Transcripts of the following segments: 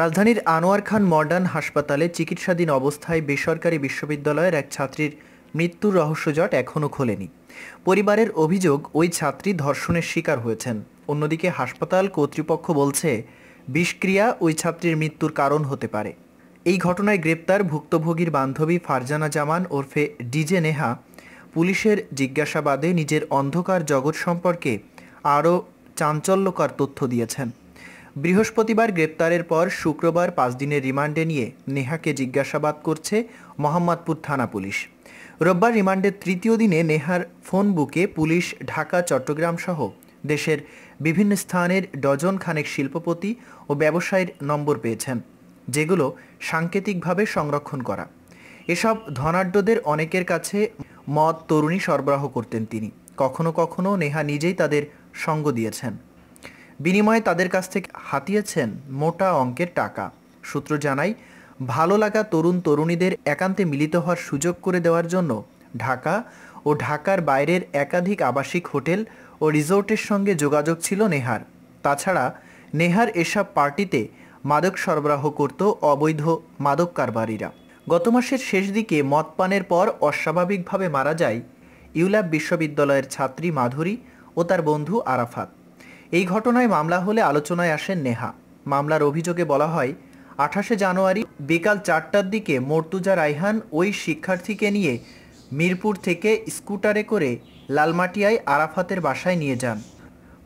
রাজধানীর আনোয়ার খান মডার্ন হাসপাতালে চিকিৎসাধীন অবস্থায় বেসরকারি বিশ্ববিদ্যালয়ের এক ছাত্রীর মৃত্যুর রহস্যজট এখনও খোলেনি পরিবারের অভিযোগ ওই ছাত্রী ধর্ষণের শিকার হয়েছেন অন্যদিকে হাসপাতাল কর্তৃপক্ষ বলছে বিষক্রিয়া ওই ছাত্রীর মৃত্যুর কারণ হতে পারে এই ঘটনায় গ্রেপ্তার ভুক্তভোগীর বান্ধবী ফারজানা জামান ওরফে ডিজে নেহা পুলিশের জিজ্ঞাসাবাদে নিজের অন্ধকার জগৎ সম্পর্কে আরও চাঞ্চল্যকর তথ্য দিয়েছেন বৃহস্পতিবার গ্রেপ্তারের পর শুক্রবার পাঁচ দিনের রিমান্ডে নিয়ে নেহাকে জিজ্ঞাসাবাদ করছে মোহাম্মদপুর থানা পুলিশ রোববার রিমান্ডের তৃতীয় দিনে নেহার ফোন বুকে পুলিশ ঢাকা চট্টগ্রাম সহ দেশের বিভিন্ন স্থানের ডজন খানেক শিল্পপতি ও ব্যবসায়ীর নম্বর পেয়েছেন যেগুলো সাংকেতিকভাবে সংরক্ষণ করা এসব ধনাঢ্যদের অনেকের কাছে মদ তরুণী সরবরাহ করতেন তিনি কখনো কখনো নেহা নিজেই তাদের সঙ্গ দিয়েছেন বিনিময়ে তাদের কাছ থেকে হাতিয়েছেন মোটা অঙ্কের টাকা সূত্র জানায় ভালো লাগা তরুণ তরুণীদের একান্তে মিলিত হওয়ার সুযোগ করে দেওয়ার জন্য ঢাকা ও ঢাকার বাইরের একাধিক আবাসিক হোটেল ও রিসোর্টের সঙ্গে যোগাযোগ ছিল নেহার তাছাড়া নেহার এসব পার্টিতে মাদক সরবরাহ করত অবৈধ মাদক কারবারিরা গত মাসের শেষ দিকে মদপানের পর অস্বাভাবিকভাবে মারা যায় ইউল্যাব বিশ্ববিদ্যালয়ের ছাত্রী মাধুরী ও তার বন্ধু আরাফাত এই ঘটনায় মামলা হলে আলোচনায় আসেন নেহা মামলার অভিযোগে বলা হয় আঠাশে জানুয়ারি বিকাল চারটার দিকে মর্তুজা রাইহান ওই শিক্ষার্থীকে নিয়ে মিরপুর থেকে স্কুটারে করে লালমাটিয়ায় আরাফাতের বাসায় নিয়ে যান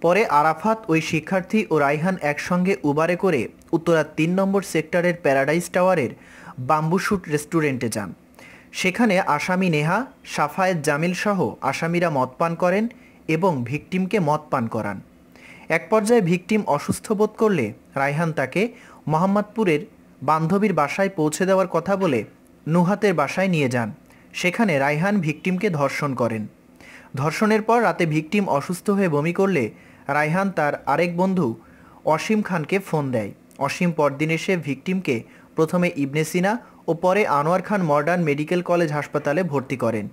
পরে আরাফাত ওই শিক্ষার্থী ও রাইহান একসঙ্গে উবারে করে উত্তরার তিন নম্বর সেক্টরের প্যারাডাইস টাওয়ারের বাম্বুশুট রেস্টুরেন্টে যান সেখানে আসামি নেহা সাফায়েত জামিল সহ আসামিরা মদ পান করেন এবং ভিকটিমকে মদ পান করান এক পর্যায়ে ভিকটিম অসুস্থ বোধ করলে রায়হান তাকে মোহাম্মদপুরের বান্ধবীর বাসায় পৌঁছে দেওয়ার কথা বলে নুহাতের বাসায় নিয়ে যান সেখানে রায়হান ভিকটিমকে ধর্ষণ করেন ধর্ষণের পর রাতে ভিকটিম অসুস্থ হয়ে বমি করলে রায়হান তার আরেক বন্ধু অসীম খানকে ফোন দেয় অসীম পরদিন এসে ভিকটিমকে প্রথমে ইবনে সিনা ও পরে Anwar Khan modern medical college হাসপাতালে ভর্তি করেন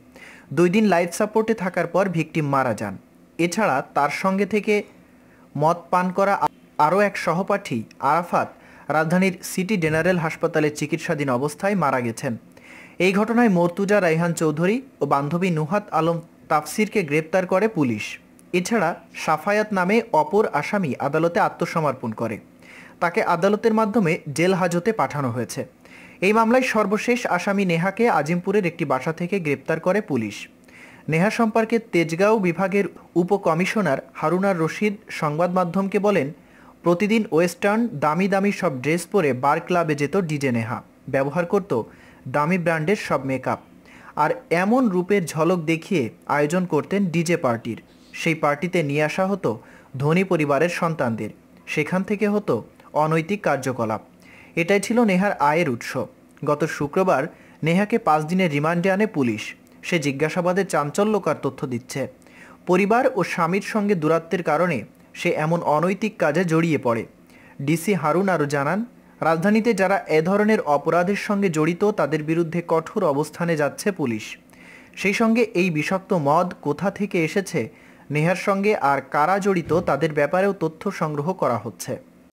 দুই দিন লাইফ সাপোর্টে থাকার পর ভিকটিম মারা যান এছাড়া তার সঙ্গে থেকে মদ পান করা আরও এক সহপাঠী আরাফাত রাজধানীর সিটি জেনারেল হাসপাতালে চিকিৎসাধীন অবস্থায় মারা গেছেন এই ঘটনায় মর্তুজা রাইহান চৌধুরী ও বান্ধবী নুহাত আলম তাফসিরকে গ্রেপ্তার করে পুলিশ এছাড়া সাফায়াত নামে অপর আসামি আদালতে আত্মসমর্পণ করে তাকে আদালতের মাধ্যমে জেল হাজতে পাঠানো হয়েছে এই মামলায় সর্বশেষ আসামি নেহাকে আজিমপুরের একটি বাসা থেকে গ্রেপ্তার করে পুলিশ নেহা সম্পর্কে তেজগাঁও বিভাগের উপকমিশনার হারুনার রশিদ সংবাদ মাধ্যমকে বলেন প্রতিদিন ওয়েস্টার্ন দামি দামি সব ড্রেস পরে বার ক্লাবে যেত ডিজে নেহা ব্যবহার করত দামি ব্র্যান্ডের সব মেকআপ আর এমন রূপের ঝলক দেখিয়ে আয়োজন করতেন ডিজে পার্টির সেই পার্টিতে নিয়ে আসা হতো ধনী পরিবারের সন্তানদের সেখান থেকে হতো অনৈতিক কার্যকলাপ এটাই ছিল নেহার আয়ের উৎস গত শুক্রবার নেহাকে পাঁচ দিনের রিমান্ডে আনে পুলিশ সে জিজ্ঞাসাবাদে চাঞ্চল্যকার তথ্য দিচ্ছে পরিবার ও স্বামীর সঙ্গে দূরাত্বের কারণে সে এমন অনৈতিক কাজে জড়িয়ে পড়ে ডিসি হারুন আরও জানান রাজধানীতে যারা এ ধরনের অপরাধের সঙ্গে জড়িত তাদের বিরুদ্ধে কঠোর অবস্থানে যাচ্ছে পুলিশ সেই সঙ্গে এই বিষাক্ত মদ কোথা থেকে এসেছে নেহার সঙ্গে আর কারা জড়িত তাদের ব্যাপারেও তথ্য সংগ্রহ করা হচ্ছে